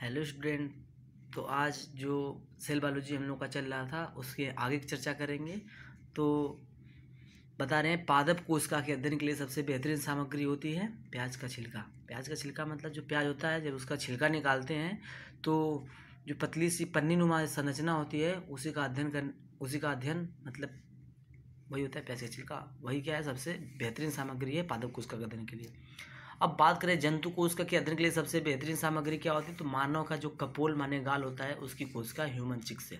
Hello student तो आज जो सेल बायोलॉजी हम लोग का चल रहा था उसके आगे की चर्चा करेंगे तो बता रहे हैं पादप कोशिका के अध्ययन के लिए सबसे बेहतरीन सामग्री होती है प्याज का छिलका प्याज का छिलका मतलब जो प्याज होता है जब उसका छिलका निकालते हैं तो जो पतली सी पन्नी नुमा संरचना होती है उसी का अध्ययन कर उसी का अध्ययन मतलब वही होता है प्याज का छिलका वही क्या है सबसे बेहतरीन सामग्री है पादप कोशिका के अध्ययन के लिए अब बात करें जंतु कोश का अध्ययन के लिए सबसे बेहतरीन सामग्री क्या होती है तो मानव का जो कपोल माने गाल होता है उसकी कोशिका ह्यूमन चिक्स से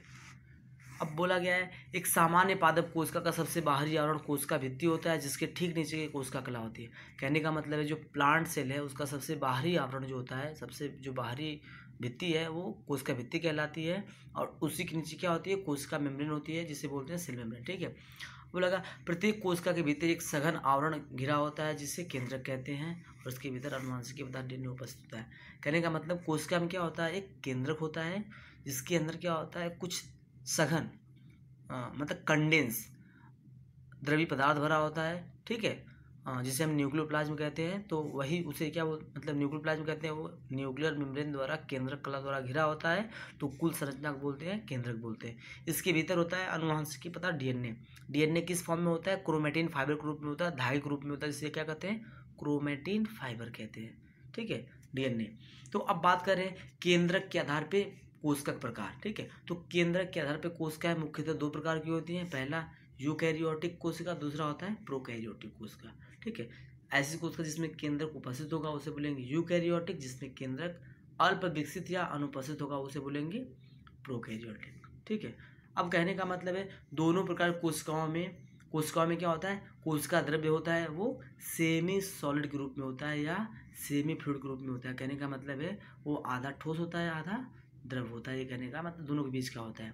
अब बोला गया है एक सामान्य पादप कोशिका का सबसे बाहरी आवरण कोशिका भित्ति होता है जिसके ठीक नीचे की कोशिका कला होती है कहने का मतलब है जो प्लांट सेल है उसका सबसे बाहरी आवरण जो होता है सबसे जो बाहरी भित्ति है वो कोशिका भित्ति कहलाती है और उसी के नीचे क्या होती है कोशिका मेम्ब्रेन होती है जिसे बोलते हैं सेल मेम्ब्रेन ठीक है वो लगा प्रत्येक कोशिका के भीतर एक सघन आवरण घिरा होता है जिसे केंद्रक कहते हैं और उसके भीतर अनुवांशिक पदार्थ उपस्थित होता है कहने का मतलब कोशिका में क्या होता है एक केंद्रक होता है जिसके अंदर क्या होता है कुछ सघन मतलब कंडेंस द्रवी पदार्थ भरा होता है ठीक है जिसे हम प्लाज्म कहते हैं तो वही उसे क्या वो मतलब प्लाज्म कहते हैं वो न्यूक्लियर मेम्ब्रेन द्वारा केंद्रक कला द्वारा घिरा होता है तो कुल संरचना को बोलते हैं केंद्रक बोलते हैं इसके भीतर होता है अनुवांशिकी पता डीएनए डीएनए किस फॉर्म में होता है क्रोमेटिन फाइबर के रूप में होता है धाई के रूप में होता है जिसे क्या कहते हैं क्रोमेटिन फाइबर कहते हैं ठीक है डीएनए तो अब बात करें केंद्रक के आधार पर कोश का प्रकार ठीक है तो केंद्रक के आधार पर का मुख्यतः दो प्रकार की होती हैं पहला यूकैरियोटिक कोशिका दूसरा होता है प्रोकैरियोटिक कोशिका ठीक है ऐसी कोशिका जिसमें केंद्रक उपस्थित होगा उसे बोलेंगे यूकैरियोटिक जिसमें केंद्रक अल्प विकसित या अनुपस्थित होगा उसे बोलेंगे प्रोकैरियोटिक ठीक है अब कहने का मतलब है दोनों प्रकार कोशिकाओं में कोशिकाओं में क्या होता है कोशिका द्रव्य होता है वो सेमी सॉलिड के रूप में होता है या सेमी फ्लूड के रूप में होता है कहने का मतलब है वो आधा ठोस होता है आधा द्रव्य होता है ये कहने का मतलब दोनों के बीच क्या होता है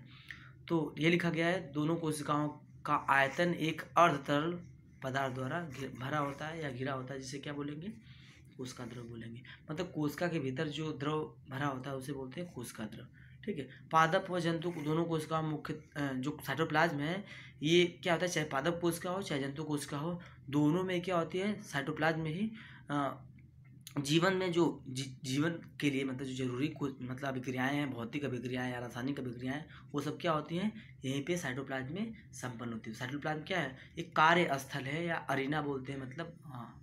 तो ये लिखा गया है दोनों कोशिकाओं का आयतन एक अर्ध तरल पदार्थ द्वारा भरा होता है या घिरा होता है जिसे क्या बोलेंगे कोशिका द्रव बोलेंगे मतलब कोशिका के भीतर जो द्रव भरा होता है उसे बोलते हैं कोशिका द्रव ठीक है पादप व जंतु दोनों कोशिका मुख्य जो साइटोप्लाज्म है ये क्या होता है चाहे पादप कोशिका हो चाहे जंतु कोशिका हो दोनों में क्या होती है साइटोप्लाज्म में ही जीवन में जो जी, जीवन के लिए मतलब जो जरूरी कुछ मतलब अभिक्रियाएँ हैं भौतिक अभिक्रियाएँ या रासायनिक अभिक्रियाएँ वो सब क्या होती हैं यहीं पे साइटोप्लाज्म में संपन्न होती है साइटोप्लाज्म क्या है एक कार्य स्थल है या अरीना बोलते हैं मतलब आ, हाँ,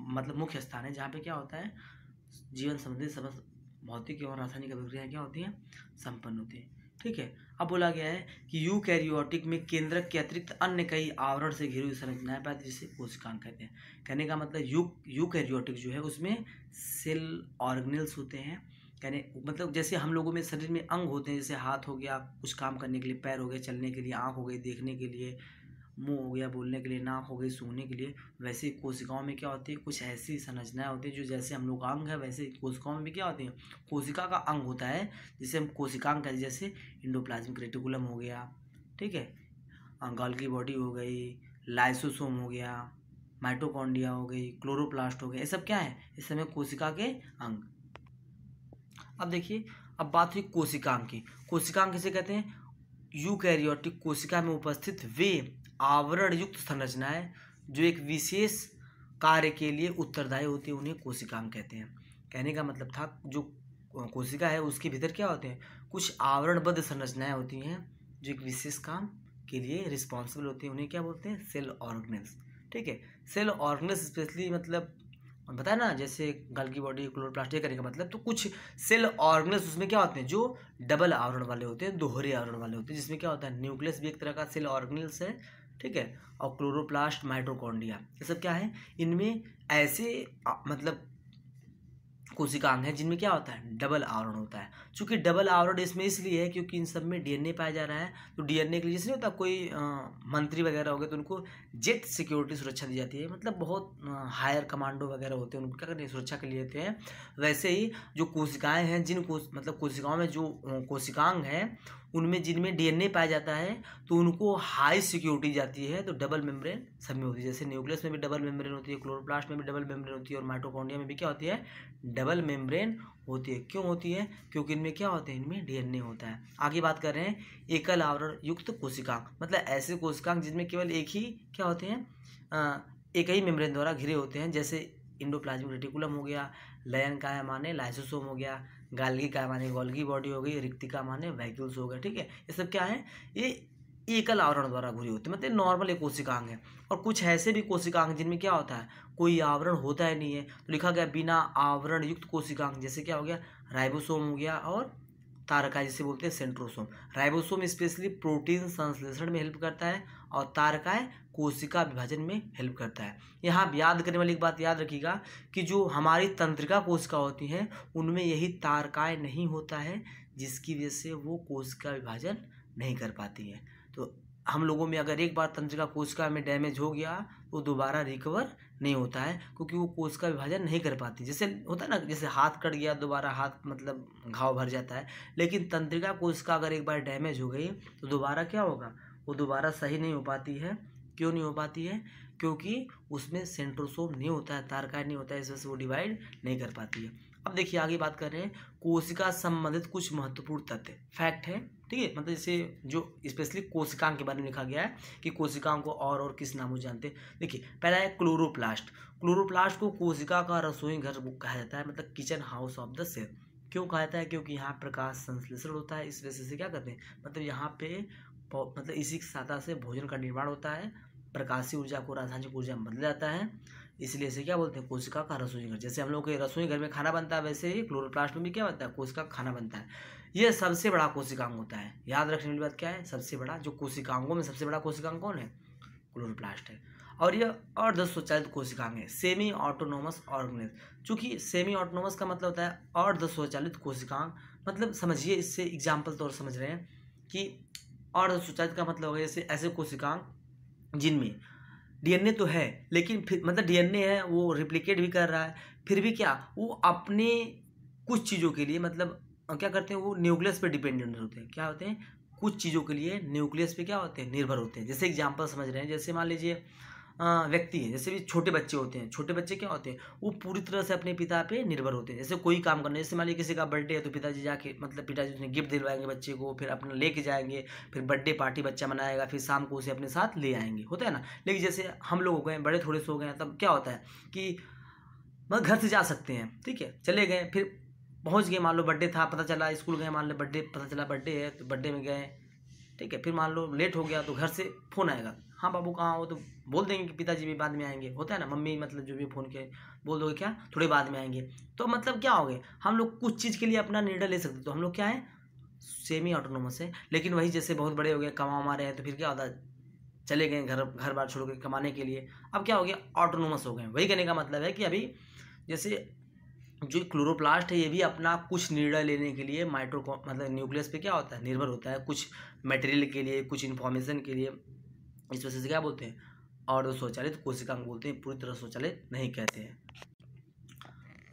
मतलब मुख्य स्थान है जहाँ पे क्या होता है जीवन संबंधित समस्त भौतिक एवं रासायनिक अभिक्रियाएँ क्या होती हैं संपन्न होती हैं ठीक है अब बोला गया है कि यू कैरियोटिक में केंद्रक के अतिरिक्त अन्य कई आवरण से घिरी हुई संरचनाएं पाती जिसे कोशिकांग कहते हैं कहने का मतलब यू यू कैरियोटिक जो है उसमें सेल ऑर्गनल्स होते हैं कहने मतलब जैसे हम लोगों में शरीर में अंग होते हैं जैसे हाथ हो गया कुछ काम करने के लिए पैर हो गए चलने के लिए आँख हो गई देखने के लिए मुंह हो गया बोलने के लिए नाक हो गई सूंघने के लिए वैसे कोशिकाओं में क्या होती है कुछ ऐसी संरचनाएं होती है जो जैसे हम लोग अंग है वैसे कोशिकाओं में भी क्या होती है कोशिका का अंग होता है जिसे हम कोशिकांग कहते हैं जैसे इंडोप्लाज्मिक रेटिकुलम हो गया ठीक है अंगाल की बॉडी हो गई लाइसोसोम हो गया माइटोकॉन्डिया हो गई क्लोरोप्लास्ट हो गया ये सब क्या है इस समय कोशिका के अंग अब देखिए अब बात हुई कोशिकांग की कोशिकांग किसे कहते हैं यूकैरियोटिक कोशिका में उपस्थित वे आवरण युक्त संरचनाएं जो एक विशेष कार्य के लिए उत्तरदायी होती है उन्हें कोशिकाम कहते हैं कहने का मतलब था जो कोशिका है उसके भीतर क्या होते हैं कुछ आवरणबद्ध संरचनाएं होती हैं जो एक विशेष काम के लिए रिस्पॉन्सिबल होती हैं उन्हें क्या बोलते हैं सेल ऑर्गनेल्स ठीक है सेल ऑर्गनेल्स स्पेशली मतलब बताया ना जैसे गल की बॉडी क्लोरोप्लास्टिक करने का मतलब तो कुछ सेल ऑर्गनेल्स उसमें क्या होते हैं जो डबल आवरण वाले होते हैं दोहरे आवरण वाले होते हैं जिसमें क्या होता है न्यूक्लियस भी एक तरह का सेल ऑर्गनेल्स है ठीक है और क्लोरोप्लास्ट माइट्रोकॉन्डिया ये सब क्या है इनमें ऐसे मतलब कोशिकांग हैं जिनमें क्या होता है डबल आवरण होता है चूंकि डबल आवरण इसमें इसलिए है क्योंकि इन सब में डीएनए पाया जा रहा है तो डीएनए के लिए जैसे होता कोई आ, मंत्री वगैरह हो गए तो उनको जेट सिक्योरिटी सुरक्षा दी जाती है मतलब बहुत हायर कमांडो वगैरह होते हैं उनको क्या करते हैं सुरक्षा के लिए देते हैं वैसे ही जो कोशिकाएँ हैं जिन कोश मतलब कोशिकाओं में जो कोशिकांग हैं उनमें जिनमें डीएनए पाया जाता है तो उनको हाई सिक्योरिटी जाती है तो डबल मेम्ब्रेन सब में होती है जैसे न्यूक्लियस में भी डबल मेम्ब्रेन होती है क्लोरोप्लास्ट में भी डबल मेम्ब्रेन होती है और माइटोकॉन्ड्रिया में भी क्या होती है डबल मेम्ब्रेन होती है क्यों होती है क्योंकि इनमें क्या होता है इनमें डीएनए होता है आगे बात कर रहे हैं एकल आवरण युक्त कोशिकांग मतलब ऐसे कोशिकांग जिनमें केवल एक ही क्या होते हैं एक ही मेम्ब्रेन द्वारा घिरे होते हैं जैसे इंडोप्लाज्मिक रेटिकुलम हो गया लयन का है माने लाइसोसोम हो गया गालगी का माने गोल्गी बॉडी हो गई रिक्तिका माने वैक्यूल्स हो गए ठीक है ये सब क्या है ये एकल आवरण द्वारा घुरी होती है मतलब नॉर्मल एक कोशिकांग है और कुछ ऐसे भी कोशिकांग जिनमें क्या होता है कोई आवरण होता ही नहीं है तो लिखा गया बिना आवरण युक्त कोशिकांग जैसे क्या हो गया राइबोसोम हो गया और तारका जिसे बोलते हैं सेंट्रोसोम राइबोसोम स्पेशली प्रोटीन संश्लेषण में हेल्प करता है और तारकाएँ कोशिका विभाजन में हेल्प करता है यहाँ याद करने वाली एक बात याद रखिएगा कि जो हमारी तंत्रिका कोशिका होती हैं उनमें यही तारकाएँ नहीं होता है जिसकी वजह से वो कोशिका विभाजन नहीं कर पाती हैं तो हम लोगों में अगर एक बार तंत्रिका कोशिका में डैमेज हो गया तो दोबारा रिकवर नहीं होता है क्योंकि वो कोशिका विभाजन नहीं कर पाती जैसे होता ना जैसे हाथ कट गया दोबारा हाथ मतलब घाव भर जाता है लेकिन तंत्रिका कोशिका अगर एक बार डैमेज हो गई तो दोबारा क्या होगा वो दोबारा सही नहीं हो पाती है क्यों नहीं हो पाती है क्योंकि उसमें सेंट्रोसोम नहीं होता है तारकाय नहीं होता है इस वजह से वो डिवाइड नहीं कर पाती है अब देखिए आगे बात कर रहे हैं कोशिका संबंधित कुछ महत्वपूर्ण तथ्य फैक्ट है ठीक है मतलब जैसे जो स्पेशली कोशिकाओं के बारे में लिखा गया है कि कोशिकाओं को और और किस नामों जानते हैं देखिए पहला है क्लोरोप्लास्ट क्लोरोप्लास्ट को कोशिका का रसोई घर कहा जाता है मतलब kitchen house of the cell क्यों कहा जाता है क्योंकि यहाँ प्रकाश संश्लेषण होता है इस वजह से क्या करते हैं मतलब यहाँ पे मतलब इसी सतह से भोजन का निर्माण होता है प्रकाशीय ऊर्जा को रासायनिक ऊर्जा में बदल जाता है इसलिए इसे क्या बोलते हैं कोशिका का रसोई घर जैसे हम लोग के रसोई घर में खाना बनता है वैसे ही क्लोरोप्लास्ट में भी क्या बनता है कोशिका का खाना बनता है ये सबसे बड़ा कोशिकांग होता है याद रखने वाली बात क्या है सबसे बड़ा जो कोशिकांगों में सबसे बड़ा कोशिकांग कौन है क्लोरोप्लास्ट है और यह स्वचालित कोशिकांग है सेमी ऑटोनोमस ऑर्गेनिज चूँकि सेमी ऑटोनोमस का मतलब होता है स्वचालित कोशिकांग मतलब समझिए इससे एग्जाम्पल तौर समझ रहे हैं कि सुचारित का मतलब होगा जैसे ऐसे कोशिकांग जिनमें डीएनए तो है लेकिन फिर मतलब डीएनए है वो रिप्लिकेट भी कर रहा है फिर भी क्या वो अपने कुछ चीज़ों के लिए मतलब क्या करते हैं वो न्यूक्लियस पे डिपेंडेंट होते हैं क्या होते हैं कुछ चीज़ों के लिए न्यूक्लियस पे क्या होते हैं निर्भर होते हैं जैसे एग्जांपल समझ रहे हैं जैसे मान लीजिए व्यक्ति है जैसे भी छोटे बच्चे होते हैं छोटे बच्चे क्या होते हैं वो पूरी तरह से अपने पिता पे निर्भर होते हैं जैसे कोई काम करना जैसे मान लीजिए किसी का बर्थडे है तो पिताजी जाके मतलब पिताजी उसने गिफ्ट दिलवाएंगे बच्चे को फिर अपना लेके जाएंगे फिर बर्थडे पार्टी बच्चा मनाएगा फिर शाम को उसे अपने साथ ले आएंगे होता है ना लेकिन जैसे हम लोग हो गए बड़े थोड़े से हो गए तब क्या होता है कि मतलब घर से जा सकते हैं ठीक है चले गए फिर पहुँच गए मान लो बर्थडे था पता चला स्कूल गए मान लो बर्थडे पता चला बर्थडे है तो बर्थडे में गए ठीक है फिर मान लो लेट हो गया तो घर से फ़ोन आएगा हाँ बाबू कहाँ हो तो बोल देंगे कि पिताजी भी बाद में आएंगे होता है ना मम्मी मतलब जो भी फ़ोन के बोल दोगे क्या थोड़े बाद में आएंगे तो मतलब क्या हो गए हम लोग कुछ चीज़ के लिए अपना निर्णय ले सकते तो हम लोग क्या है सेमी ऑटोनोमस है लेकिन वही जैसे बहुत बड़े हो गए कमा रहे हैं तो फिर क्या होता है चले गए घर घर बार छोड़ के कमाने के लिए अब क्या हो गया ऑटोनोमस हो गए वही कहने का मतलब है कि अभी जैसे जो क्लोरोप्लास्ट है ये भी अपना कुछ निर्णय लेने के लिए माइट्रो मतलब न्यूक्लियस पे क्या होता है निर्भर होता है कुछ मटेरियल के लिए कुछ इन्फॉर्मेशन के लिए इस वजह से क्या बोलते हैं और स्वचालित कोशिका कोशिकांग बोलते हैं पूरी तरह स्वचालित नहीं कहते हैं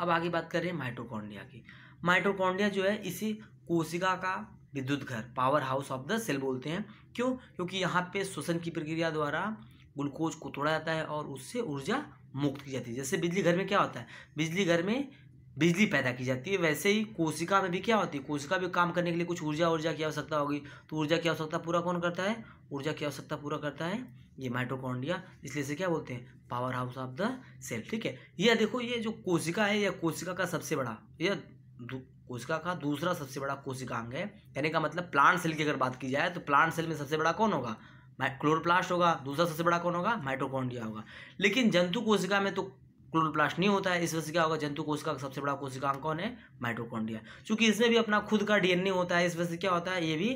अब आगे बात कर रहे हैं माइट्रोकॉन्डिया की माइट्रोकॉन्डिया जो है इसी कोशिका का विद्युत घर powerhouse of the cell बोलते हैं क्यों क्योंकि यहाँ पे श्वसन की प्रक्रिया द्वारा ग्लूकोज को तोड़ा जाता है और उससे ऊर्जा मुक्त की जाती है जैसे बिजली घर में क्या होता है बिजली घर में बिजली पैदा की जाती है वैसे ही कोशिका में भी क्या होती है कोशिका भी काम करने के लिए कुछ ऊर्जा ऊर्जा की आवश्यकता होगी तो ऊर्जा की आवश्यकता पूरा कौन करता है ऊर्जा की आवश्यकता पूरा करता है ये माइटोकॉन्ड्रिया इसलिए से क्या बोलते हैं powerhouse of the cell ठीक है यह देखो ये जो कोशिका है यह कोशिका का सबसे बड़ा यह कोशिका का दूसरा सबसे बड़ा कोशिका अंग है यानी का मतलब प्लांट सेल की अगर बात की जाए तो प्लांट सेल में सबसे बड़ा कौन होगा क्लोरोप्लास्ट होगा दूसरा सबसे बड़ा कौन होगा माइटोकॉन्ड्रिया होगा लेकिन जंतु कोशिका में तो क्लोरोप्लास्ट नहीं होता है इस वजह से क्या होगा जंतु कोशिका का सबसे बड़ा कोशिकांग कौन है माइटोकॉन्ड्रिया चूंकि इसमें भी अपना खुद का डीएनए होता है इस वजह से क्या होता है ये भी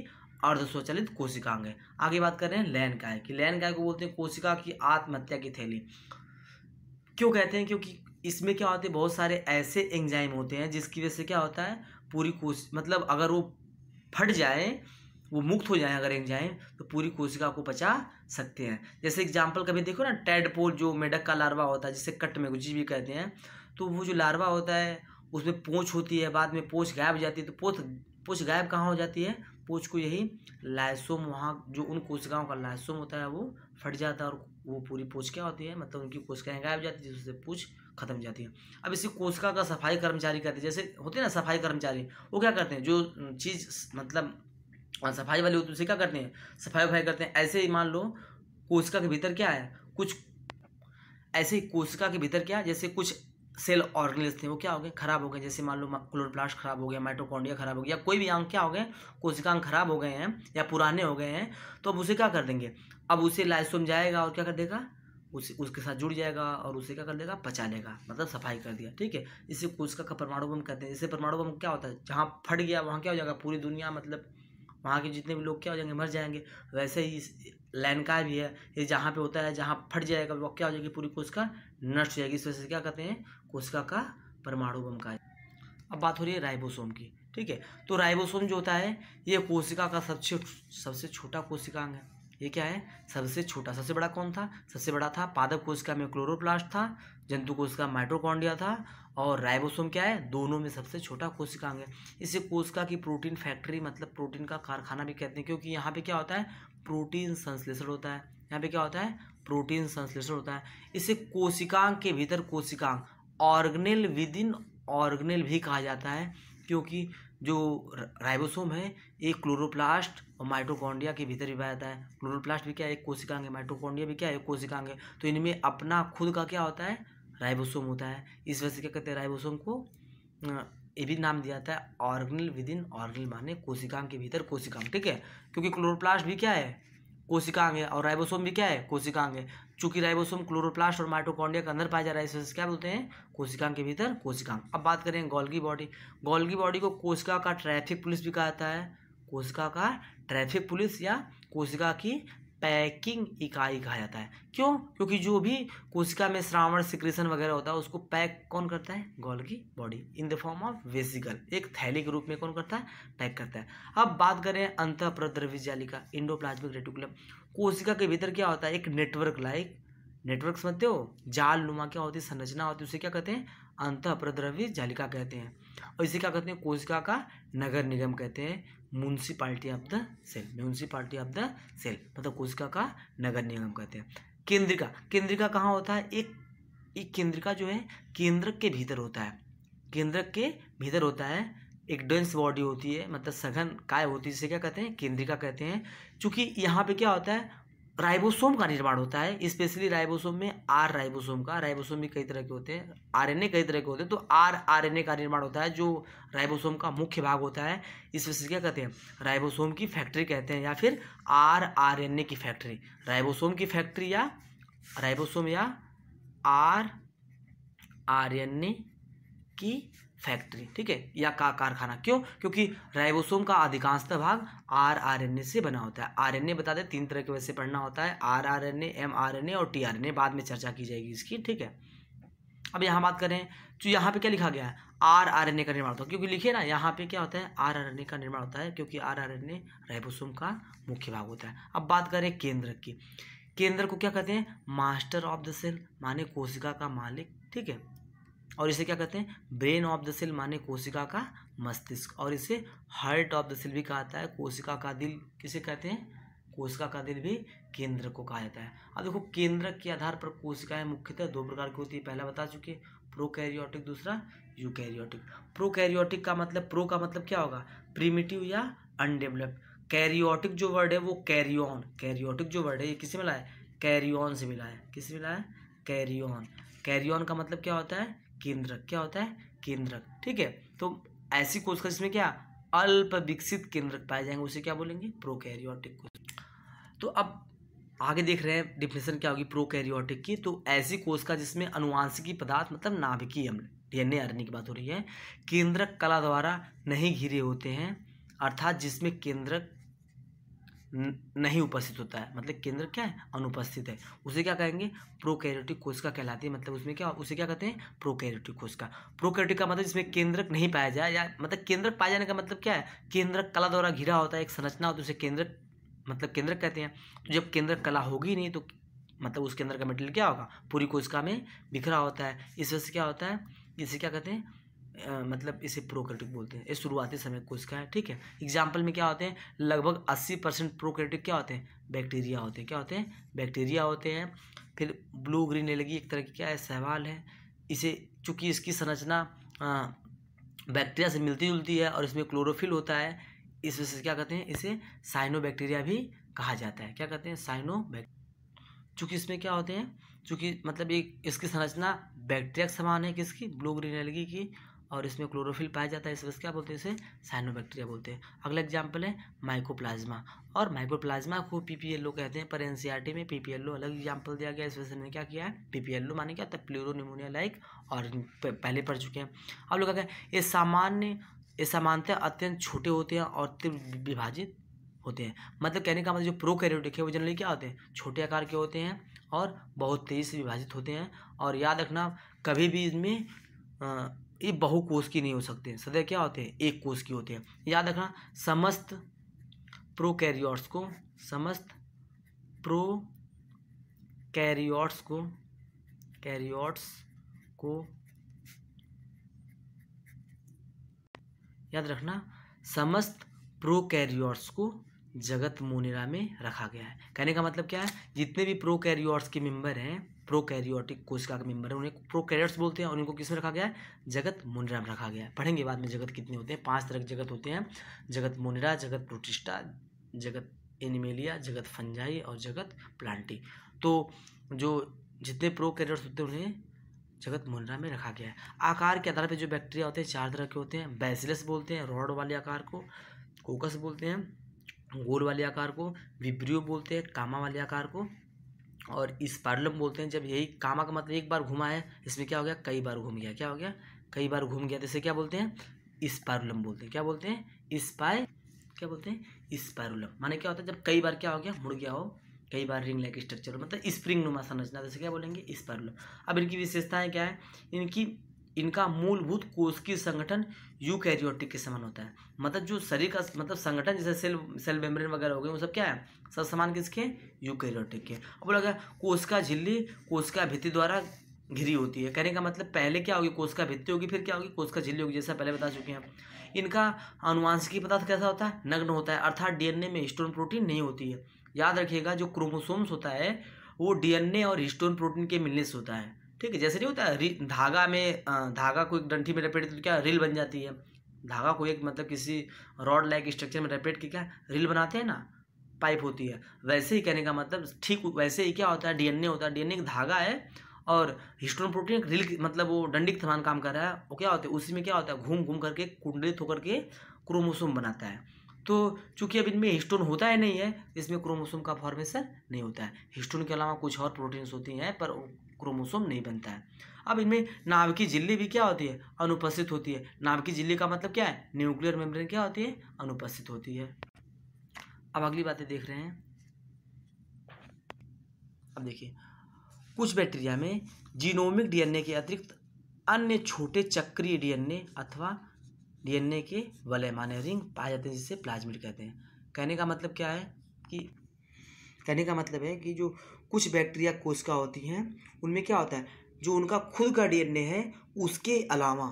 अर्धस्वचलित कोशिकांग है आगे बात कर रहे हैं लैन काय की लैन काय को बोलते हैं कोशिका की आत्महत्या की थैली क्यों कहते हैं क्योंकि इसमें क्या होते हैं बहुत सारे ऐसे एंजाइम होते हैं जिसकी वजह से क्या होता है पूरी कोश मतलब अगर वो फट जाए वो मुक्त हो जाए अगर एंजाइम तो पूरी कोशिका को पचा सकते हैं जैसे एग्जाम्पल कभी देखो ना टेडपोल जो मेढक का लार्वा होता है जिसे कट में गुजी भी कहते हैं तो वो जो लार्वा होता है उसमें पोछ होती है बाद में पोछ गायब हो जाती है तो पोथ पोछ गायब कहाँ हो जाती है पोछ को यही लाइसोम वहाँ जो उन कोशिकाओं का लाइसोम होता है वो फट जाता है और वो पूरी पोछ क्या होती है मतलब उनकी कोशिकाएँ गायब जाती है जिससे पूछ खत्म हो जाती है अब इसी कोशिका का सफाई कर्मचारी करते हैं जैसे होते हैं ना सफाई कर्मचारी वो क्या करते हैं जो चीज़ मतलब और सफाई वाले उसे क्या करते हैं सफाई वफाई करते हैं ऐसे ही मान लो कोशिका के भीतर क्या है कुछ ऐसे ही कोशिका के भीतर क्या है जैसे कुछ सेल ऑर्गेनिज थे वो क्या हो गए खराब हो गए जैसे मान लो क्लोरोप्लास्ट खराब हो गया माइटोकॉन्ड्रिया खराब हो गया कोई भी अंग क्या हो गए कोशिकांग खराब हो गए हैं या पुराने हो गए हैं तो अब उसे क्या कर देंगे अब उसे लाइसोम जाएगा और क्या कर देगा उसे उसके साथ जुड़ जाएगा और उसे क्या कर देगा पचा लेगा मतलब सफाई कर दिया ठीक है इसे कोशिका का परमाणु बम कहते हैं इसे परमाणु बम क्या होता है जहाँ फट गया वहाँ क्या हो जाएगा पूरी दुनिया मतलब वहाँ के जितने भी लोग क्या हो जाएंगे मर जाएंगे वैसे ही लैन का भी है ये जहाँ पे होता है जहाँ फट जाएगा वो क्या हो जाएगी पूरी कोशिका नष्ट हो जाएगी इस वजह से क्या कहते हैं कोशिका का परमाणु बम का अब बात हो रही है राइबोसोम की ठीक है तो राइबोसोम जो होता है ये कोशिका का सबसे सबसे छोटा कोशिकांग है ये क्या है सबसे छोटा सबसे बड़ा कौन था सबसे बड़ा था पादप कोशिका में क्लोरोप्लास्ट था जंतु कोशिका माइट्रोकॉन्डिया था और राइबोसोम क्या है दोनों में सबसे छोटा कोशिका अंग है इसे कोशिका की प्रोटीन फैक्ट्री मतलब प्रोटीन का कारखाना भी कहते हैं क्योंकि यहाँ पे क्या होता है प्रोटीन संश्लेषण होता है यहाँ पे क्या होता है प्रोटीन संश्लेषण होता है इसे कोशिकांग के भीतर कोशिकांग ऑर्गनेल विद इन ऑर्गनेल भी कहा जाता है क्योंकि जो राइबोसोम है ये क्लोरोप्लास्ट और माइटोकॉन्ड्रिया के भीतर भी पाया जाता है क्लोरोप्लास्ट भी क्या है एक कोशिकांग है माइटोकॉन्ड्रिया भी क्या है एक कोशिकांग है तो इनमें अपना खुद का क्या होता है राइबोसोम होता है इस वजह से क्या कहते हैं राइबोसोम को ये भी नाम दिया जाता है ऑर्गनल विद इन ऑर्गनल माने कोशिकांग के भीतर कोशिकांग ठीक है क्योंकि क्लोरोप्लास्ट भी क्या है कोशिकांग है और राइबोसोम भी क्या है कोशिकांग है चूंकि राइबोसोम क्लोरोप्लास्ट और माइटोकॉन्डिया के अंदर पाया जा रहा है इसे क्या बोलते हैं कोशिकांग के भीतर कोशिकांग अब बात करें गोल्गी बॉडी गोल्गी बॉडी को कोशिका का ट्रैफिक पुलिस भी कहा जाता है कोशिका का ट्रैफिक पुलिस या कोशिका की पैकिंग इकाई कहा जाता है क्यों क्योंकि जो भी कोशिका में श्रावण सिक्रेशन वगैरह होता है उसको पैक कौन करता है गोल की body in the form of vesicle एक थैली के रूप में कौन करता है पैक करता है अब बात करें अंत प्रद्रव्य जालिका प्लाज्मिक रेटिकुलम कोशिका के भीतर क्या होता है एक नेटवर्क लाइक नेटवर्क समझते हो जाल नुमा क्या होती है संरचना होती है उसे क्या कहते हैं अंत प्रद्रव्य जालिका कहते हैं और इसे क्या कहते हैं कोशिका का नगर निगम कहते हैं municipality of the cell municipality of the cell मतलब कोशिका का नगर निगम कहते हैं केंद्रिका केंद्रिका कहाँ होता है एक एक केंद्रिका जो है केंद्रक के भीतर होता है केंद्रक के भीतर होता है एक डेंस बॉडी होती है मतलब सघन काय होती है जिसे क्या कहते हैं केंद्रिका कहते हैं चूंकि यहाँ पे क्या होता है राइबोसोम का निर्माण होता है स्पेशली राइबोसोम में आर राइबोसोम का राइबोसोम भी कई तरह के होते हैं आरएनए कई तरह के होते हैं तो आर आरएनए का निर्माण होता है जो राइबोसोम का मुख्य भाग होता है इस क्या कहते हैं राइबोसोम की फैक्ट्री कहते हैं या फिर आर आरएनए की फैक्ट्री राइबोसोम की फैक्ट्री या राइबोसोम या आर ए की फैक्ट्री ठीक है या का कारखाना क्यों क्योंकि राइबोसोम का अधिकांशतः भाग आर आर एन ए से बना होता है आर एन ए बता दें तीन तरह के वैसे पढ़ना होता है R R N A M R N A और टी आर एन ए बाद में चर्चा की जाएगी इसकी ठीक है अब यहाँ बात करें तो यहाँ पे क्या लिखा गया है आर आर एन ए का निर्माण होता है क्योंकि लिखे ना यहाँ पे क्या होता है आर आर एन ए का निर्माण होता है क्योंकि R R N A ribosome का मुख्य भाग होता है अब बात करें केंद्र की केंद्र को क्या कहते हैं मास्टर ऑफ द सेल माने कोशिका का मालिक ठीक है और इसे क्या कहते हैं ब्रेन ऑफ द सेल माने कोशिका का मस्तिष्क और इसे हार्ट ऑफ द सेल भी कहा जाता है कोशिका का दिल किसे कहते हैं कोशिका का दिल भी केंद्र को कहा जाता है अब देखो केंद्र के आधार पर कोशिकाएं मुख्यतः दो प्रकार की होती है पहला बता चुके प्रोकैरियोटिक दूसरा यूकैरियोटिक प्रोकैरियोटिक का मतलब प्रो का मतलब क्या होगा प्रीमिटिव या अनडेवलप्ड कैरियोटिक जो वर्ड है वो कैरियन कैरियोटिक जो वर्ड है ये किसे मिला है कैरियन से मिला है किसे मिला है कैरियन कैरियन का मतलब क्या होता है केंद्रक क्या होता है केंद्रक ठीक है तो ऐसी कोशिका जिसमें क्या अल्प विकसित केंद्रक पाए जाएंगे उसे क्या बोलेंगे प्रोकैरियोटिक तो अब आगे देख रहे हैं डिफिनेशन क्या होगी प्रोकैरियोटिक की तो ऐसी कोशिका जिसमें अनुवांशिकी पदार्थ मतलब नाभिकीय अम्ल डीएनए आरएनए की बात हो रही है केंद्रक कला द्वारा नहीं घिरे होते हैं अर्थात जिसमें केंद्रक नहीं उपस्थित होता है मतलब केंद्र क्या है अनुपस्थित है उसे क्या कहेंगे प्रोकैरियोटिक कोशिका कहलाती है मतलब उसमें क्या उसे क्या कहते हैं प्रोकैरियोटिक कोशिका प्रोकैरियोटिक का मतलब जिसमें केंद्रक नहीं पाया जाए या मतलब केंद्रक पाए जाने का मतलब क्या है केंद्रक कला द्वारा घिरा होता है एक संरचना होती है उसे केंद्रक मतलब केंद्रक कहते हैं तो जब केंद्रक कला होगी नहीं तो मतलब उसके अंदर का मेटेरियल क्या होगा पूरी कोशिका में बिखरा होता है इस वजह से क्या होता है इसे क्या कहते हैं मतलब इसे प्रोक्रेटिक बोलते हैं ये शुरुआती समय कोशिका है ठीक है एग्जाम्पल में क्या होते हैं लगभग अस्सी परसेंट प्रोक्रेटिक क्या होते हैं बैक्टीरिया होते हैं क्या होते हैं बैक्टीरिया होते हैं फिर ब्लू ग्रीन एलगी एक तरह की क्या है सहवाल है इसे चूँकि इसकी संरचना बैक्टीरिया से मिलती जुलती है और इसमें क्लोरोफिल होता है इस वजह से क्या कहते हैं इसे साइनो बैक्टीरिया भी कहा जाता है क्या कहते हैं साइनो बैक्टीरिया चूँकि इसमें क्या होते हैं चूँकि मतलब एक इसकी संरचना बैक्टीरिया समान है किसकी ब्लू ग्रीन एलगी की और इसमें क्लोरोफिल पाया जाता है इस वजह क्या बोलते हैं इसे साइनोबैक्टीरिया बोलते हैं अगला एग्जाम्पल है माइकोप्लाज्मा और माइकोप्लाज्मा को पीपीएलओ कहते हैं पर एनसीईआरटी e में पीपीएलओ अलग एग्जाम्पल दिया गया इस वजह से क्या किया है पीपीएलओ माने क्या होता है प्लेरोनिमोनिया लाइक और पहले पढ़ चुके हैं अब लोग कहते हैं ये सामान्य ये सामान्यतः अत्यंत छोटे होते हैं और तीव्र विभाजित होते हैं मतलब कहने का मतलब जो प्रो कैरियोटिक है वो जनरली क्या होते हैं छोटे आकार के होते हैं और बहुत तेज़ी से विभाजित होते हैं और याद रखना कभी भी इसमें ये बहुकोश की नहीं हो सकते सदैव क्या होते हैं एक कोश की होते हैं याद रखना समस्त प्रोकैरियोट्स को समस्त प्रो कैरियोट्स को कैरियोट्स को याद रखना समस्त प्रोकैरियोट्स को जगत मोनेरा में रखा गया है कहने का मतलब क्या है जितने भी प्रोकैरियोट्स के मेंबर हैं प्रोकैरियोटिक कोशिका के मेंबर है उन्हें प्रोकैरियोट्स बोलते हैं और इनको किस में रखा गया है जगत मोनेरा में रखा गया है पढ़ेंगे बाद में जगत कितने होते हैं पांच तरह के जगत होते हैं जगत मोनेरा जगत प्रोटिस्टा जगत एनिमेलिया जगत फंजाई और जगत प्लांटी तो जो जितने प्रोकैरियोट्स होते हैं उन्हें जगत मुनरा में रखा गया है आकार के आधार पर जो बैक्टीरिया होते हैं चार तरह के होते हैं बैसिलस बोलते हैं रॉड वाले आकार को कोकस बोलते हैं गोल वाले आकार को विब्रियो बोलते हैं कामा वाले आकार को और इस पार्लम बोलते हैं जब यही कामा का मतलब एक बार घुमा है इसमें क्या हो गया कई बार घूम गया क्या हो गया कई बार घूम गया जैसे तो क्या बोलते हैं इस पार्लम बोलते हैं क्या बोलते हैं इस पाए क्या बोलते हैं इस पार्लम माने क्या होता है जब कई बार क्या हो गया मुड़ गया हो कई बार रिंग लाइक स्ट्रक्चर मतलब स्प्रिंग नुमा संरचना जैसे तो क्या बोलेंगे इस पार्लम अब इनकी विशेषताएँ क्या है इनकी इनका मूलभूत कोष की संगठन यूकैरियोटिक के समान होता है मतलब जो शरीर का मतलब संगठन जैसे सेल सेल मेम्ब्रेन वगैरह हो गए वो सब क्या है सब समान किसके यूकैरियोटिक के अब बोला गया का झिल्ली का भित्ति द्वारा घिरी होती है कहने का मतलब पहले क्या होगी का भित्ति होगी फिर क्या होगी का झिल्ली होगी जैसा पहले बता चुके हैं इनका अनुवांशिकी पदार्थ कैसा होता है नग्न होता है अर्थात डीएनए में हिस्टोन प्रोटीन नहीं होती है याद रखिएगा जो क्रोमोसोम्स होता है वो डीएनए और हिस्टोन प्रोटीन के मिलने से होता है ठीक है जैसे नहीं होता है धागा में धागा को एक डंठी में लपेट तो क्या रील बन जाती है धागा को एक मतलब किसी रॉड लाइक स्ट्रक्चर में लपेट के क्या रील बनाते हैं ना पाइप होती है वैसे ही कहने का मतलब ठीक वैसे ही क्या होता है डीएनए होता है डीएनए एक धागा है और हिस्टोन प्रोटीन रील मतलब वो डंडी के समान काम कर रहा है वो क्या होता है उसी में क्या होता है घूम घूम करके कुंडलित होकर के क्रोमोसोम बनाता है तो चूंकि अब इनमें हिस्टोन होता है नहीं है इसमें क्रोमोसोम का फॉर्मेशन नहीं होता है हिस्टोन के अलावा कुछ और प्रोटीन्स होती हैं पर क्रोमोसोम नहीं बनता है अब इनमें नाभ की झिल्ली भी क्या होती है अनुपस्थित होती है नाभ की झिल्ली का मतलब क्या है न्यूक्लियर मेम्ब्रेन क्या होती है अनुपस्थित होती है अब अगली बातें देख रहे हैं अब देखिए कुछ बैक्टीरिया में जीनोमिक डीएनए के अतिरिक्त अन्य छोटे चक्रीय डीएनए अथवा डीएनए के वलय माने रिंग पाए जाते हैं जिसे प्लाज्मिड कहते हैं कहने का मतलब क्या है कि कहने का मतलब है कि जो कुछ बैक्टीरिया कोशिका होती हैं उनमें क्या होता है जो उनका खुद का डीएनए है उसके अलावा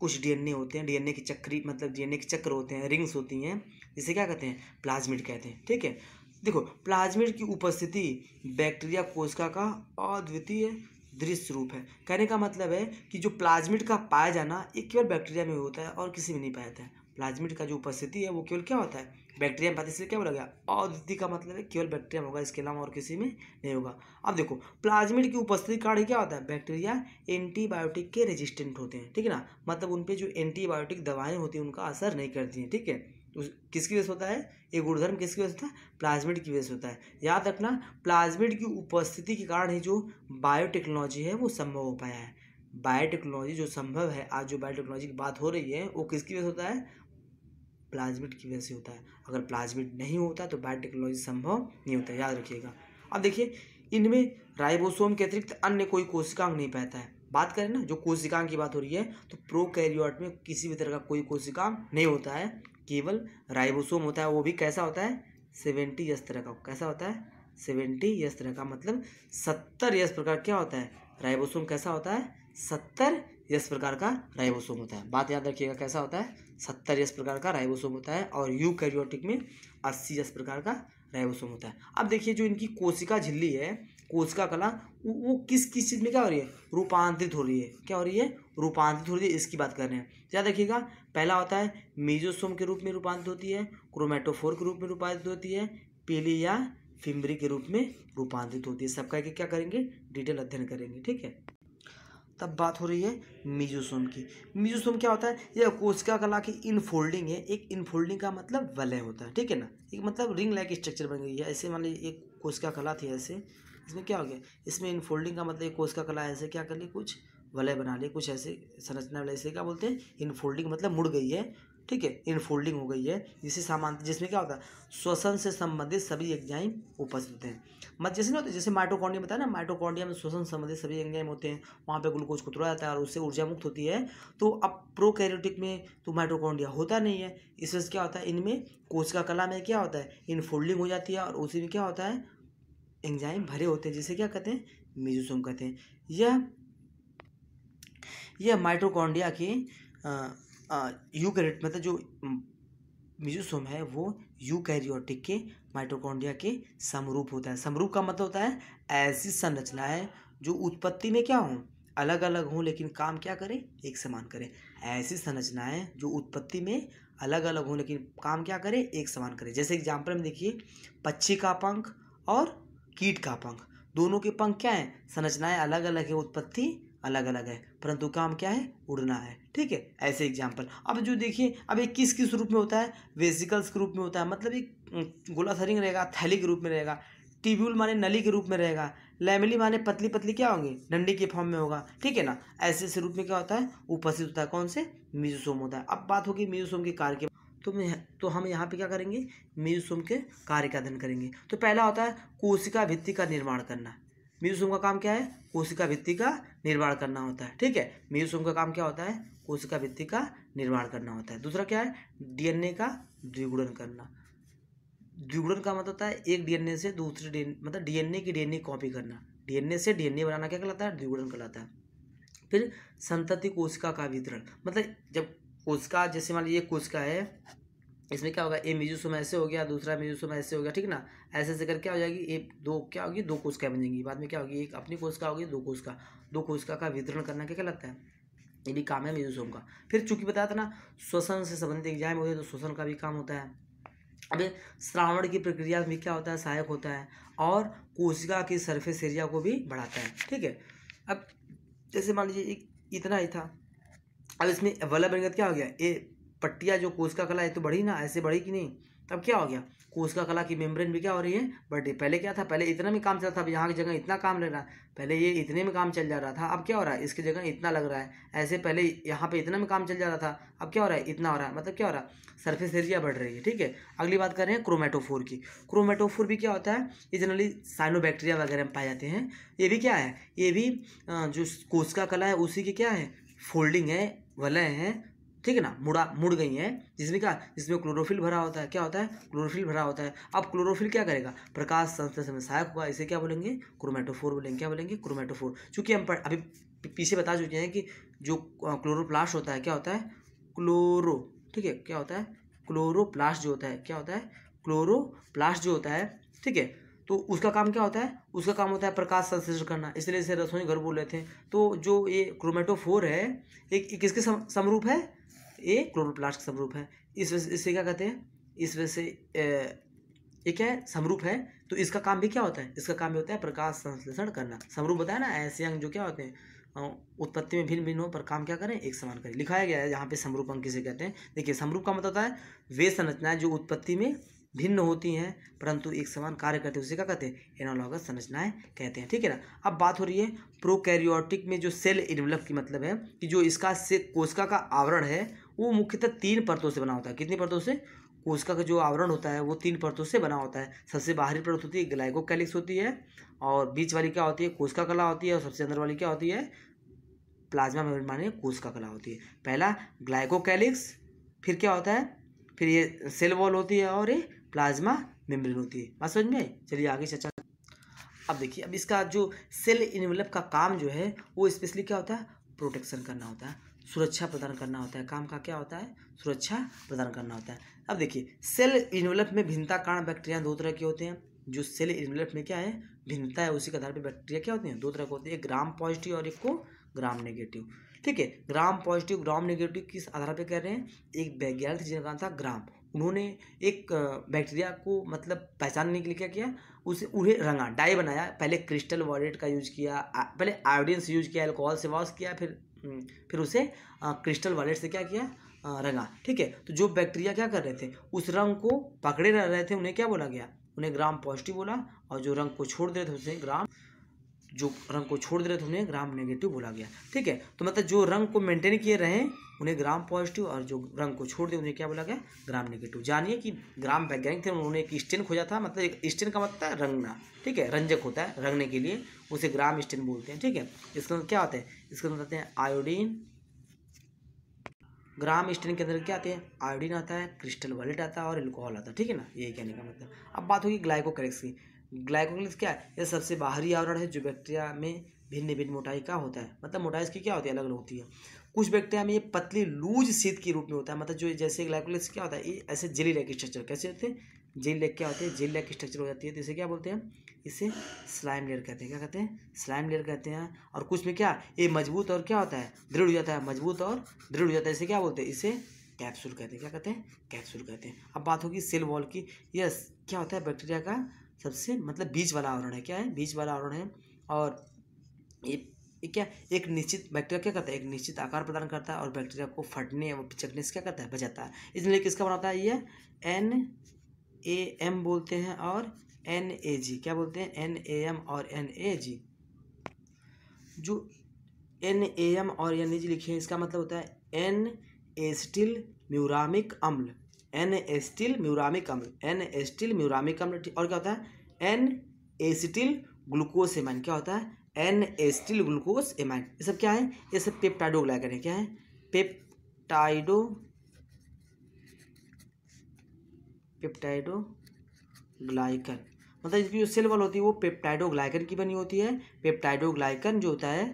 कुछ डीएनए होते हैं डीएनए के चक्री मतलब डीएनए के चक्र होते हैं रिंग्स होती हैं जिसे क्या कहते हैं प्लाज्मिड कहते हैं ठीक है देखो प्लाज्मिड की उपस्थिति बैक्टीरिया कोशिका का अद्वितीय दृश्य रूप है कहने का मतलब है कि जो प्लाज्मिड का पाया जाना ये केवल बैक्टीरिया में होता है और किसी में नहीं पाया जाता है प्लाज्मिड का जो उपस्थिति है वो केवल क्या होता है बैक्टीरियम बात इसलिए क्या बोला गया अद्वितीय का मतलब है केवल बैक्टीरियम होगा इसके अलावा और किसी में नहीं होगा अब देखो प्लाज्मिड की उपस्थिति कारण क्या होता है बैक्टीरिया एंटीबायोटिक के रेजिस्टेंट होते हैं ठीक है ना मतलब उन पर जो एंटीबायोटिक दवाएँ होती हैं उनका असर नहीं करती हैं ठीक है उस किसकी वजह से होता है ये गुणधर्म किसकी वजह से होता है प्लाज्मिड की वजह से होता है याद रखना प्लाज्मिड की उपस्थिति के कारण ही जो बायोटेक्नोलॉजी है वो संभव हो पाया है बायोटेक्नोलॉजी जो संभव है आज जो बायोटेक्नोलॉजी की बात हो रही है वो किसकी वजह से होता है प्लाज्मिट की वजह से होता है अगर प्लाज्मिट नहीं होता तो बायोटेक्नोलॉजी संभव नहीं होता याद रखिएगा अब देखिए इनमें राइबोसोम के अतिरिक्त अन्य कोई कोशिकांग नहीं पाता है बात करें ना जो कोशिकांग की बात हो रही है तो प्रोकैरियोट में किसी भी तरह का कोई कोशिकांग नहीं होता है केवल राइबोसोम होता है वो भी कैसा होता है सेवेंटी यस तरह का कैसा होता है सेवेंटी यस तरह का मतलब सत्तर यस प्रकार क्या होता है राइबोसोम कैसा होता है सत्तर यस प्रकार का राइबोसोम होता है बात याद रखिएगा कैसा होता है सत्तर यस प्रकार का राइबोसोम होता है और यू कैरियोटिक में अस्सी यस प्रकार का राइबोसोम होता है अब देखिए जो इनकी कोशिका झिल्ली है कोशिका कला वो, किस किस चीज़ में क्या हो रही है रूपांतरित हो रही है क्या हो रही है रूपांतरित हो रही है इसकी बात कर रहे हैं याद रखिएगा पहला होता है मेजोसोम के रूप में रूपांतरित होती है क्रोमेटोफोर के रूप में रूपांतरित होती है पीली या फिम्बरी के रूप में रूपांतरित होती है सबका क्या करेंगे डिटेल अध्ययन करेंगे ठीक है तब बात हो रही है मिजोसोम की मिजोसोम क्या होता है यह कोशिका कला की इनफोल्डिंग है एक इनफोल्डिंग का मतलब वलय होता है ठीक है ना एक मतलब रिंग लाइक स्ट्रक्चर बन गई है ऐसे मान लीजिए एक कोशिका कला थी ऐसे इसमें क्या हो गया इसमें इनफोल्डिंग का मतलब एक कोशिका कला ऐसे क्या कर ली कुछ वलय बना ली कुछ ऐसे संरचना वाले ऐसे क्या बोलते हैं इनफोल्डिंग मतलब मुड़ गई है ठीक है इनफोल्डिंग हो गई है जिसे सामान जिसमें क्या होता है श्वसन से संबंधित सभी एग्जाइम उपस्थित होते हैं मत जैसे नहीं होते जैसे माइटोकॉन्डिया बताया ना माइटोकॉन्डिया में श्वसन संबंधित सभी एग्जाइम होते हैं वहाँ पे ग्लूकोज को तोड़ा जाता है और उससे ऊर्जा मुक्त होती है तो अब प्रोकैरियोटिक में तो माइटोकॉन्डिया होता नहीं है इस वजह से क्या होता है इनमें कोच का कला में क्या होता है इनफोल्डिंग हो जाती है और उसी में क्या होता है एंजाइम भरे होते हैं जिसे क्या कहते हैं मेजोसोम कहते हैं यह यह माइटोकॉन्डिया के यू कैरेट मतलब जो म्यूजोसोम है वो यू कैरियोटिक के माइटोकॉन्ड्रिया के समरूप होता है समरूप का मतलब होता है ऐसी संरचना है जो उत्पत्ति में क्या हो अलग अलग हों लेकिन काम क्या करें एक समान करें ऐसी संरचनाएं जो उत्पत्ति में अलग अलग हों लेकिन काम क्या करें एक समान करें जैसे एग्जाम्पल में देखिए पक्षी का पंख और कीट का पंख दोनों के पंख क्या हैं संरचनाएं अलग अलग है उत्पत्ति अलग अलग है परंतु काम क्या है उड़ना है ठीक है ऐसे एग्जाम्पल अब जो देखिए अब एक किस किस रूप में होता है वेजिकल्स रूप में होता है मतलब एक गोला थरिंग रहेगा थैली के रूप में रहेगा टिब्यूल माने नली के रूप में रहेगा लैमिली माने पतली पतली क्या होंगी डंडी के फॉर्म में होगा ठीक है ना ऐसे ऐसे रूप में क्या होता है उपस्थित होता है कौन से म्यूजोसोम होता है अब बात होगी म्यूजोसोम के कार्य के तो मैं तो हम यहाँ पे क्या करेंगे म्यूजोसोम के कार्य का अध्ययन करेंगे तो पहला होता है कोशिका भित्ति का निर्माण करना म्यूसोम का काम क्या है कोशिका भित्ति का निर्माण करना होता है ठीक है म्यूसोम का काम क्या होता है कोशिका भित्ति का निर्माण करना होता है दूसरा क्या है डीएनए का द्विगुणन करना द्विगुणन का मतलब होता है एक डीएनए से दूसरे डी मतलब डीएनए की डीएनए कॉपी करना डीएनए से डीएनए बनाना क्या कहलाता है द्विगुणन कहलाता है फिर संतति कोशिका का वितरण मतलब जब कोशिका जैसे मान लीजिए कोशिका है इसमें क्या होगा ए मेजोसोम ऐसे हो गया दूसरा मेजोसोम ऐसे हो गया ठीक ना ऐसे ऐसे करके क्या हो जाएगी ए दो क्या होगी दो कोशिका बन जाएंगी बाद में क्या होगी एक अपनी कोशिका होगी दो कोशिका दो कोशिका का वितरण करना क्या कहलाता है ये भी काम है मेजोसोम का फिर चूंकि बताया था ना श्वसन से संबंधित एग्जाम हो तो श्वसन का भी काम होता है अभी श्रावण की प्रक्रिया में क्या होता है सहायक होता है और कोशिका की सरफेस एरिया को भी बढ़ाता है ठीक है अब जैसे मान लीजिए इतना ही था अब इसमें वल्लभ रंगत क्या हो गया ए पट्टिया जो कोशिका कला है तो बढ़ी ना ऐसे बढ़ी कि नहीं तब क्या हो गया कोशिका कला की मेम्ब्रेन भी क्या हो रही है बढ़ रही पहले क्या था पहले इतना में काम चल रहा था अब यहाँ की जगह इतना काम ले रहा है पहले ये इतने में काम चल जा रहा था अब क्या हो रहा है इसकी जगह इतना लग रहा है ऐसे पहले यहाँ पे इतना में काम चल जा रहा था अब क्या हो रहा है इतना हो रहा है मतलब क्या हो रहा है सरफेस एरिया बढ़ रही है ठीक है अगली बात कर रहे हैं क्रोमेटोफोर की क्रोमेटोफोर भी क्या होता है ये जनरली साइनोबैक्टीरिया वगैरह में पाए जाते हैं ये भी क्या है ये भी जो कोशिका कला है उसी की क्या है फोल्डिंग है वलय है ठीक है ना मुड़ा मुड़ गई हैं जिसमें क्या जिसमें क्लोरोफिल भरा होता है क्या होता है क्लोरोफिल भरा होता है अब क्लोरोफिल क्या करेगा प्रकाश संश्लेषण में सहायक हुआ इसे क्या बोलेंगे क्रोमेटोफोर बोलेंगे क्या बोलेंगे क्रोमेटोफोर चूंकि हम अभी पीछे बता चुके हैं कि जो क्लोरोप्लास्ट होता है क्या होता है क्लोरो ठीक है क्या होता है क्लोरोप्लास्ट जो होता है क्या होता है क्लोरोप्लास्ट जो होता है ठीक है तो उसका काम क्या होता है उसका काम होता है प्रकाश संश्लेषण करना इसलिए इसे रसोई घर बोल रहे थे तो जो ये क्रोमेटोफोर है एक किसके समरूप है ये क्लोरोप्लास्ट का समरूप है इस वजह इसे क्या कहते हैं इस वजह से ये क्या है समरूप है तो इसका काम भी क्या होता है इसका काम भी होता है प्रकाश संश्लेषण करना समरूप होता है ना ऐसे अंग जो क्या होते हैं उत्पत्ति में भिन्न भिन्न हो पर काम क्या करें एक समान करें लिखाया गया है यहाँ पे समरूप अंग किसे कहते हैं देखिए समरूप का मतलब होता है वे संरचनाएं जो उत्पत्ति में भिन्न होती हैं परंतु एक समान कार्य करते हैं उसे क्या कहते हैं एनालॉगस संरचनाएं कहते हैं ठीक है ना अब बात हो रही है प्रोकैरियोटिक में जो सेल इनवलप की मतलब है कि जो इसका से कोशिका का आवरण है वो मुख्यतः तीन परतों से बना होता है कितनी परतों से कोशिका का जो आवरण होता है वो तीन परतों से बना होता है सबसे बाहरी परत होती है ग्लाइकोकैलिक्स होती है और बीच वाली क्या होती है कोशिका कला होती है और सबसे अंदर वाली क्या होती है प्लाज्मा में माने कोशिका कला होती है पहला ग्लाइकोकैलिक्स फिर क्या होता है फिर ये सेल वॉल होती है और ये प्लाज्मा मेम्ब्रेन होती है बात समझ में चलिए आगे चर्चा अब देखिए अब इसका जो सेल इन्वेलप मतलब का काम जो है वो स्पेशली क्या होता है प्रोटेक्शन करना होता है सुरक्षा प्रदान करना होता है काम का क्या होता है सुरक्षा प्रदान करना होता है अब देखिए सेल इन्वेलप में भिन्नता कारण बैक्टीरिया दो तरह के होते हैं जो सेल इन्वेलप में क्या है भिन्नता है उसी के आधार पर बैक्टीरिया क्या होते हैं दो तरह के होते हैं एक ग्राम पॉजिटिव और एक को ग्राम नेगेटिव ठीक है ग्राम पॉजिटिव ग्राम नेगेटिव किस आधार पर कह रहे हैं एक वैज्ञानिक जिनका नाम था ग्राम उन्होंने एक बैक्टीरिया को मतलब पहचानने के लिए क्या किया उसे उन्हें रंगा डाई बनाया पहले क्रिस्टल वॉलेट का यूज किया पहले आयोडिन से यूज किया एल्कोहल से वॉश किया फिर हम्म। फिर उसे क्रिस्टल वॉलेट से क्या किया आ, रंगा ठीक है तो जो बैक्टीरिया क्या कर रहे थे उस रंग को पकड़े रह रहे थे उन्हें क्या बोला गया उन्हें ग्राम पॉजिटिव बोला और जो रंग को छोड़ दे रहे थे उसे ग्राम जो रंग को छोड़ दे रहे थे उन्हें ग्राम नेगेटिव बोला गया ठीक है तो मतलब जो रंग को मेंटेन किए रहे उन्हें ग्राम पॉजिटिव और जो रंग को छोड़ दे उन्हें क्या बोला गया ग्राम नेगेटिव जानिए कि ग्राम वैज्ञानिक थे उन्होंने एक स्टेन खोजा था मतलब एक स्टेन का मतलब रंगना ठीक है रंजक होता है रंगने के लिए उसे ग्राम स्टेन बोलते हैं ठीक है इसके अंदर मतलब क्या होता है इसके अंदर आते हैं आयोडीन ग्राम स्टेन के अंदर क्या आते हैं आयोडीन आता है क्रिस्टल वालेट आता है और एल्कोहल आता है ठीक है ना यही कहने का मतलब अब बात होगी ग्लाइकोकैरेक्स की ग्लाइकोग्लिस क्या है यह सबसे बाहरी आवरण है जो बैक्टीरिया में भिन्न भिन्न मोटाई का होता है मतलब मोटाई इसकी क्या होती है अलग अलग होती है कुछ बैक्टीरिया में ये पतली लूज सीध के रूप में होता है मतलब जो जैसे ग्लाइकोलिस क्या होता है ये ऐसे जेली लाइक स्ट्रक्चर कैसे होते हैं जेली लेक क्या होते हैं जेली लाइक स्ट्रक्चर हो जाती है तो इसे क्या बोलते हैं इसे स्लाइम लेयर कहते हैं क्या कहते हैं स्लाइम लेयर कहते हैं और कुछ में क्या ये मजबूत और क्या होता है दृढ़ हो जाता है मजबूत और दृढ़ हो जाता है इसे क्या बोलते हैं इसे कैप्सूल कहते हैं क्या कहते हैं कैप्सूल कहते हैं अब बात होगी सेल वॉल की यस क्या होता है बैक्टीरिया का सबसे मतलब बीज वाला आवरण है क्या है बीज वाला आवरण है और ये क्या एक निश्चित बैक्टीरिया क्या करता है एक निश्चित आकार प्रदान करता है और बैक्टीरिया को फटने और पिचकने से क्या करता है बचाता है इसलिए किसका बनाता है ये एन ए एम बोलते हैं और एन ए जी क्या बोलते हैं एन ए एम और एन ए जी जो एन ए एम और एन ए जी लिखे हैं इसका मतलब होता है एन एस्टिल म्यूरामिक अम्ल एन एस्टिल म्यूरामिक अम्ल एन एस्टिल म्यूरामिक अम्ल और क्या होता है एन एसिटिल ग्लूकोज एमाइन क्या होता है एन एस्टिल ग्लूकोज एमाइन ये सब क्या है ये सब पेप्टाइडो ग्लाइकन है क्या है पेप्टाइडो पेप्टाइडो ग्लाइकन मतलब इसकी जो सेल वॉल होती है वो पेप्टाइडो ग्लाइकन की बनी होती है पेप्टाइडो ग्लाइकन जो होता है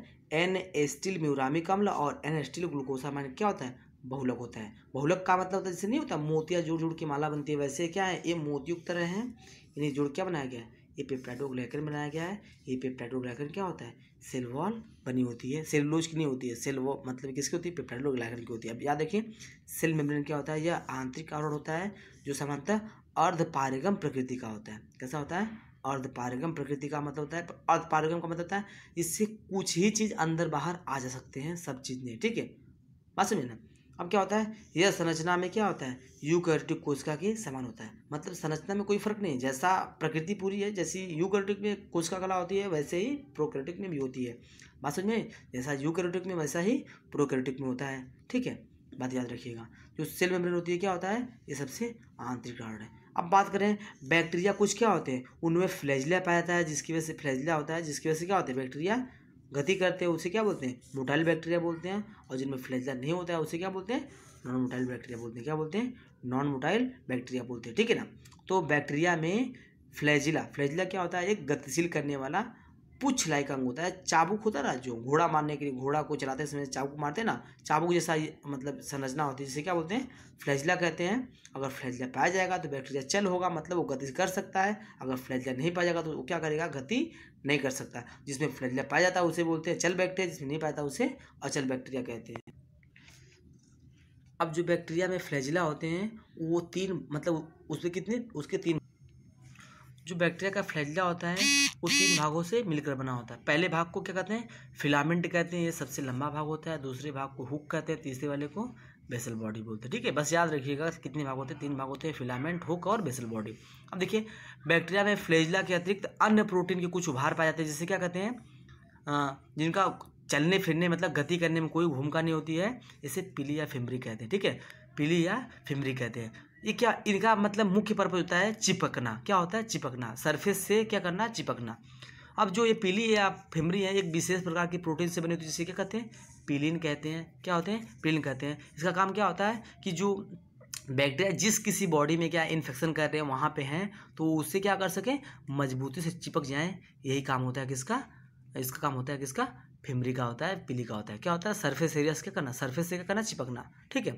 एन एस्टिल म्यूरामिक अम्ल और एन एस्टिल ग्लूकोसामाइन क्या होता है बहुलक होता है बहुलक का मतलब होता तो है जैसे नहीं होता मोतिया जुड़ जुड़ की माला बनती है वैसे क्या है ये मोतियुक्त तरह है इन्हें जुड़ क्या बनाया गया है ये पेप्टाइडोग्लाइकन बनाया गया है ये पेप्टाइडोग्लाइकन क्या होता है सेलवॉल बनी होती है सेलुलोज की नहीं होती है सेल वो मतलब किसकी होती है पेप्टाइडोग्लाइकन की होती है अब याद देखिए सेल मेम्ब्रेन क्या होता है यह आंतरिक आवरण होता है जो सामान्यतः अर्धपारगम प्रकृति का होता है कैसा होता है अर्धपारगम प्रकृति का मतलब होता है अर्धपारगम का मतलब होता है इससे कुछ ही चीज़ अंदर बाहर आ जा सकते हैं सब चीज़ नहीं ठीक है बात समझे ना अब क्या होता है यह संरचना में क्या होता है कर्टिक कोशिका के समान होता है मतलब संरचना में कोई फर्क नहीं जैसा प्रकृति पूरी है जैसी यू कर्टिक में कोशिका कला होती है वैसे ही प्रोकैरियोटिक में भी होती है बात समझ में जैसा यू यूकैरियोटिक में वैसा ही प्रोकैरियोटिक में होता है ठीक है बात याद रखिएगा जो सेल मेम्ब्रेन होती है क्या होता है ये सबसे आंतरिक कारण है अब बात करें बैक्टीरिया कुछ क्या होते हैं उनमें फ्लैजला पाया जाता है जिसकी वजह से फ्लैजला होता है जिसकी वजह से क्या होता है बैक्टीरिया गति करते हैं उसे क्या बोलते हैं मोटाइल बैक्टीरिया बोलते हैं और जिनमें फ्लैजला नहीं होता है उसे क्या बोलते हैं नॉन मोटाइल बैक्टीरिया बोलते हैं क्या बोलते हैं नॉन मोटाइल बैक्टीरिया बोलते हैं ठीक है ना तो बैक्टीरिया में फ्लैजिला फ्लैजिला क्या होता है एक गतिशील करने वाला पुछ लाइक अंग होता है चाबुक होता है ना जो घोड़ा मारने के लिए घोड़ा को चलाते समय चाबुक मारते हैं ना चाबुक जैसा मतलब संरचना होती है जिसे क्या बोलते हैं फ्लैजला कहते हैं अगर फ्लैजला पाया जाएगा तो बैक्टीरिया चल होगा मतलब वो गति कर सकता है अगर फ्लैजला नहीं पाया जाएगा तो वो क्या करेगा गति नहीं कर सकता जिसमें फ्लैजला पाया जाता है उसे बोलते हैं चल बैक्टीरिया जिसमें नहीं पाया उसे अचल बैक्टीरिया कहते हैं अब जो बैक्टीरिया में फ्लैजिला होते हैं वो तीन मतलब उसमें कितने उसके तीन जो बैक्टीरिया का फ्लैजला होता है वो तीन भागों से मिलकर बना होता है पहले भाग को क्या कहते हैं फिलामेंट कहते हैं ये सबसे लंबा भाग होता है दूसरे भाग को हुक कहते हैं तीसरे वाले को बेसल बॉडी बोलते हैं ठीक है बस याद रखिएगा कितने भाग होते हैं तीन भाग होते हैं फिलामेंट हुक और बेसल बॉडी अब देखिए बैक्टीरिया में फ्लेजला के अतिरिक्त अन्य प्रोटीन के कुछ उभार पाए जाते हैं जिसे क्या कहते हैं जिनका चलने फिरने मतलब गति करने में कोई भूमिका नहीं होती है इसे पीली या फिमरी कहते हैं ठीक है पीली या फिमरी कहते हैं ये क्या इनका मतलब मुख्य पर्पज होता है चिपकना क्या होता है चिपकना सरफेस से क्या करना चिपकना अब जो ये पीली या फिमरी है एक विशेष प्रकार की प्रोटीन से बनी होती है जिसे क्या कहते हैं पीलिन कहते हैं क्या होते हैं पीलिन कहते हैं इसका काम क्या होता है कि जो बैक्टीरिया जिस किसी बॉडी में क्या इन्फेक्शन कर रहे हैं वहाँ पे हैं तो उससे क्या कर सकें मजबूती से चिपक जाएं यही काम होता है किसका इसका काम होता है किसका फिमरी का होता है पिली का होता है क्या होता है सरफेस एरिया क्या करना सरफेस एरिया करना चिपकना ठीक है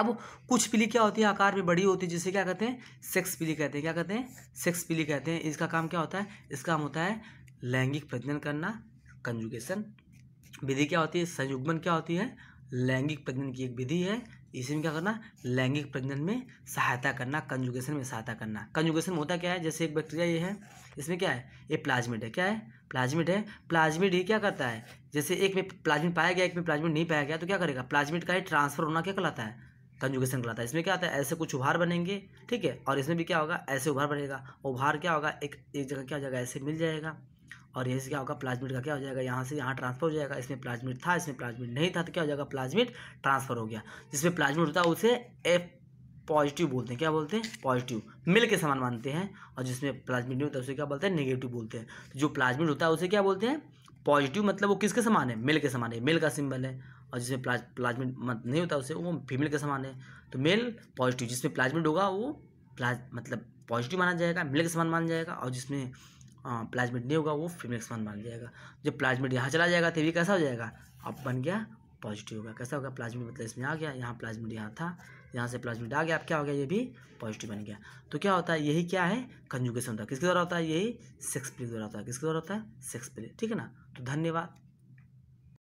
अब कुछ पिली क्या होती है आकार में बड़ी होती है जिसे क्या कहते हैं सेक्स पिली कहते हैं क्या कहते हैं सेक्स पिली कहते हैं इसका काम क्या होता है इसका काम होता है लैंगिक प्रजनन करना कंजुगेशन विधि क्या होती है संयुग्मन क्या होती है लैंगिक प्रजनन की एक विधि है इसमें क्या करना लैंगिक प्रजनन में सहायता करना कंजुगेशन में सहायता करना कंजुगेशन होता क्या है जैसे एक बैक्टीरिया ये है इसमें क्या है ये प्लाज्मेट है क्या है प्लाज्मिड है प्लाज्मिड ही क्या करता है जैसे एक में प्लाज्मिड पाया गया एक में प्लाज्मिड नहीं पाया गया तो क्या करेगा प्लाज्मिड का ही ट्रांसफर होना क्या कहलाता है कंजुगेशन कहलाता है इसमें क्या आता है ऐसे कुछ उभार बनेंगे ठीक है और इसमें भी क्या होगा ऐसे उभार बनेगा उभार क्या होगा एक एक जगह क्या हो जाएगा ऐसे मिल जाएगा और यही से क्या होगा प्लाज्मिड का क्या हो जाएगा यहाँ से यहाँ ट्रांसफर हो जाएगा इसमें प्लाज्मिड था इसमें प्लाज्मिड नहीं था तो क्या हो जाएगा प्लाज्मिड ट्रांसफर हो गया जिसमें प्लाज्मिड होता है उसे एफ पॉजिटिव बोलते हैं क्या बोलते हैं पॉजिटिव मिल के समान मानते हैं और जिसमें प्लाज्मिड नहीं तो होता है उसे क्या बोलते हैं नेगेटिव बोलते हैं तो जो प्लाज्मिड होता है उसे क्या बोलते हैं पॉजिटिव मतलब वो किसके समान है मेल के समान है मेल का सिंबल है और जिसमें प्लाज प्लाज्मिड मत नहीं होता उसे वो फीमेल के समान है तो मेल पॉजिटिव जिसमें प्लाज्मिड होगा वो प्लाज मतलब पॉजिटिव माना जाएगा मेल के समान माना जाएगा और जिसमें प्लाज्मिड नहीं होगा वो फीमेल के समान माना जाएगा जब प्लाज्मिड यहाँ चला जाएगा तो ये कैसा हो जाएगा अब बन गया पॉजिटिव होगा कैसा होगा प्लाज्मिड मतलब इसमें आ गया यहाँ प्लाज्मिड यहाँ था यहाँ से प्लस में डाल गया आप क्या हो गया ये भी पॉजिटिव बन गया तो क्या होता है यही क्या है कंजुगेशन होता है किसके द्वारा होता है यही सेक्स प्ले द्वारा होता है किसके द्वारा होता है सेक्स प्ले ठीक है ना तो धन्यवाद